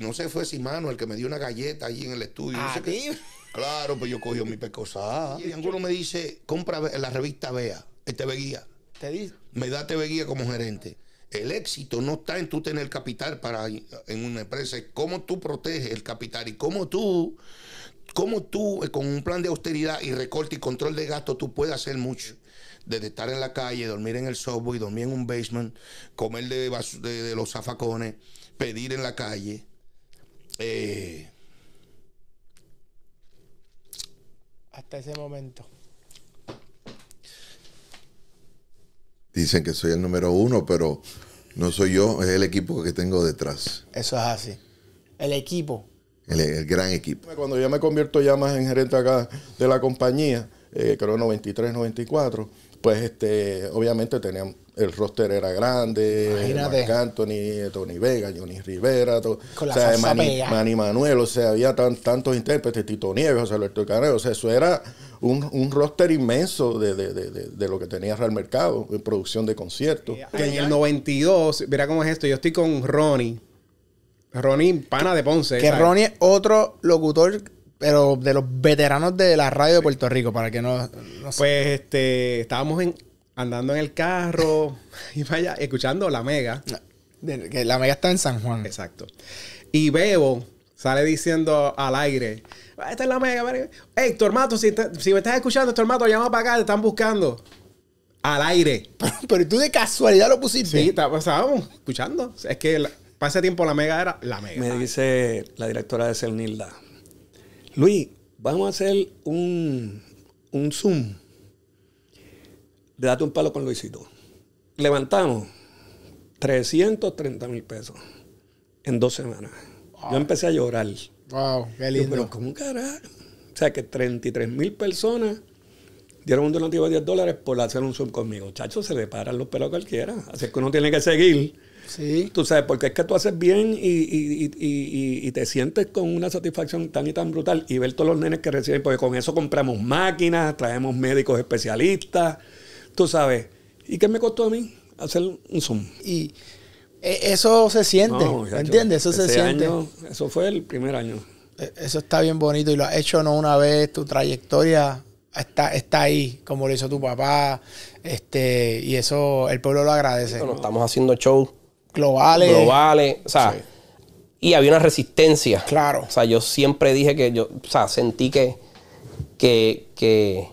no sé, fue Simano el que me dio una galleta allí en el estudio. Claro, pues yo cogí mi pecosa. Y alguno me dice, compra la revista Vea, el TV Guía. ¿Te Me da TV Guía como gerente. El éxito no está en tú tener capital para en una empresa, es cómo tú proteges el capital y cómo tú, cómo tú eh, con un plan de austeridad y recorte y control de gasto tú puedes hacer mucho desde estar en la calle, dormir en el software dormir en un basement, comer de, de los zafacones, pedir en la calle. Eh, hasta ese momento. Dicen que soy el número uno, pero no soy yo, es el equipo que tengo detrás. Eso es así. El equipo. El, gran equipo. Cuando yo me convierto ya más en gerente acá de la compañía, eh, creo 93, 94, pues este, obviamente teníamos, el roster era grande, Mark Anthony, Tony Vega, Johnny Rivera, Con la o sea, Manny, Manuel, o sea, había tan, tantos intérpretes, Tito Nieves, José Alberto Canero, o sea, eso era un, roster inmenso de, lo que tenía Real Mercado en producción de conciertos. Que en el 92, mira cómo es esto, yo estoy con Ronnie, Ronnie Pana de Ponce. Que Ronnie es otro locutor pero de los veteranos de la radio de Puerto Rico, para que no, no Pues este, estábamos en andando en el carro y vaya, escuchando La Mega. La Mega está en San Juan. Exacto. Y Bebo sale diciendo al aire, ah, esta es La Mega. Héctor Mato, si, si me estás escuchando, Héctor Mato, llama para acá, te están buscando. Al aire. Pero tú de casualidad lo pusiste. Sí, pues, estábamos escuchando. Es que para ese tiempo La Mega era La Mega. Me dice la directora de Cernilda, Luis, vamos a hacer un Zoom de date un palo con Luisito. Levantamos 330 mil pesos en dos semanas. Yo empecé a llorar. Wow, qué lindo. pero ¿cómo carajo? O sea, que 33 mil personas dieron un donativo de 10 dólares por hacer un Zoom conmigo. Chacho, se le paran los pelos a cualquiera. Así que uno tiene que seguir. Sí. Tú sabes, porque es que tú haces bien y, y, te sientes con una satisfacción tan y tan brutal y ver todos los nenes que reciben, porque con eso compramos máquinas, traemos médicos especialistas tú sabes. ¿Y qué me costó a mí hacer un Zoom? Y e, eso se siente, ¿entiendes? Eso se siente. eso fue el primer año. E, eso está bien bonito y lo has hecho no una vez, tu trayectoria está, está ahí, como lo hizo tu papá, este, y eso el pueblo lo agradece. estamos haciendo shows globales. Globales, o sea, y había una resistencia. Claro. O sea, yo siempre dije que yo, o sea, sentí que, que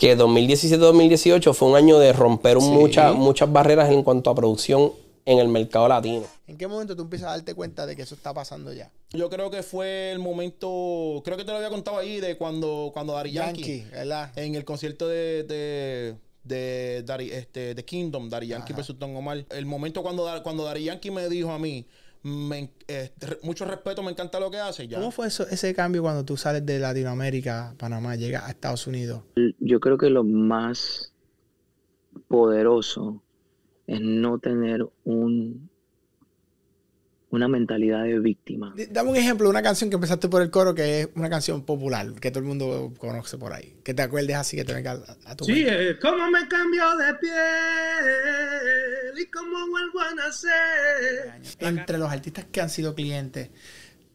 que 2017-2018 fue un año de romper muchas, muchas barreras en cuanto a producción en el mercado latino. ¿En qué momento tú empiezas a darte cuenta de que eso está pasando ya? Yo creo que fue el momento, creo que te lo había contado ahí, de cuando, cuando Dari Yankee, en el concierto de, de de este, Kingdom, Dari Yankee versus Don Omar. El momento cuando, cuando Dari Yankee me dijo a mí, este, mucho respeto, me encanta lo que hace. Ya. ¿Cómo fue ese cambio cuando tú sales de Latinoamérica, Panamá, llegas a Estados Unidos? Yo creo que lo más poderoso es no tener un una mentalidad de víctima. Dame un ejemplo de una canción que empezaste por el coro que es una canción popular, que todo el mundo conoce por ahí. Que te acuerdes así que te venga a, tu Sí, eh, cómo me cambió de piel y cómo vuelvo a nacer. Entre los artistas que han sido clientes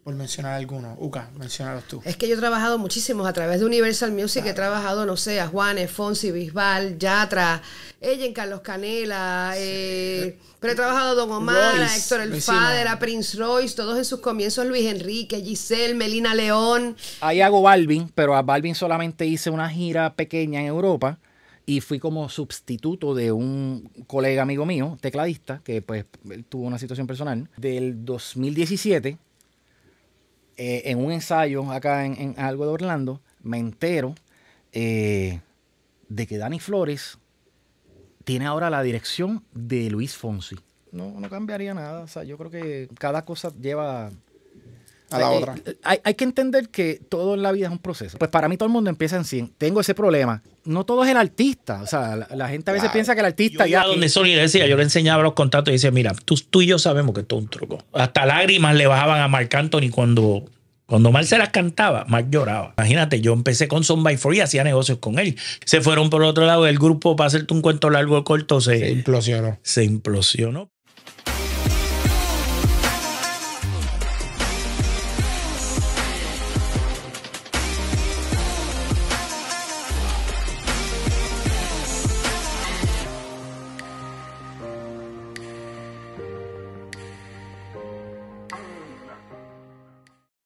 por mencionar algunos. Uca, mencionaros tú. Es que yo he trabajado muchísimo a través de Universal Music, he trabajado, no sé, a Juanes, Fonsi, Bisbal, Yatra, Ellen Carlos Canela, eh, pero he trabajado a Don Omar, a Héctor El a Prince Royce, todos en sus comienzos, Luis Enrique, Giselle, Melina León. Ahí hago Balvin, pero a Balvin solamente hice una gira pequeña en Europa y fui como sustituto de un colega amigo mío, tecladista, que pues tuvo una situación personal, del 2017 eh, en un ensayo acá en, algo de Orlando, me entero eh, de que Dani Flores tiene ahora la dirección de Luis Fonsi. No, no cambiaría nada. O sea, yo creo que cada cosa lleva a eh, la otra. Hay, hay, que entender que todo en la vida es un proceso. Pues para mí todo el mundo empieza en 100. Tengo ese problema, no todo es el artista. O sea, la, gente a veces piensa que el artista yo ya. donde Sony le decía, yo le enseñaba los contactos y decía, mira, tú, tú y yo sabemos que esto es un truco. Hasta lágrimas le bajaban a Marc Anthony cuando cuando Mark se las cantaba, Mark lloraba. Imagínate, yo empecé con Son by Free, y hacía negocios con él. Se fueron por otro lado del grupo, para hacerte un cuento largo o corto, se implosionó. Se implosionó.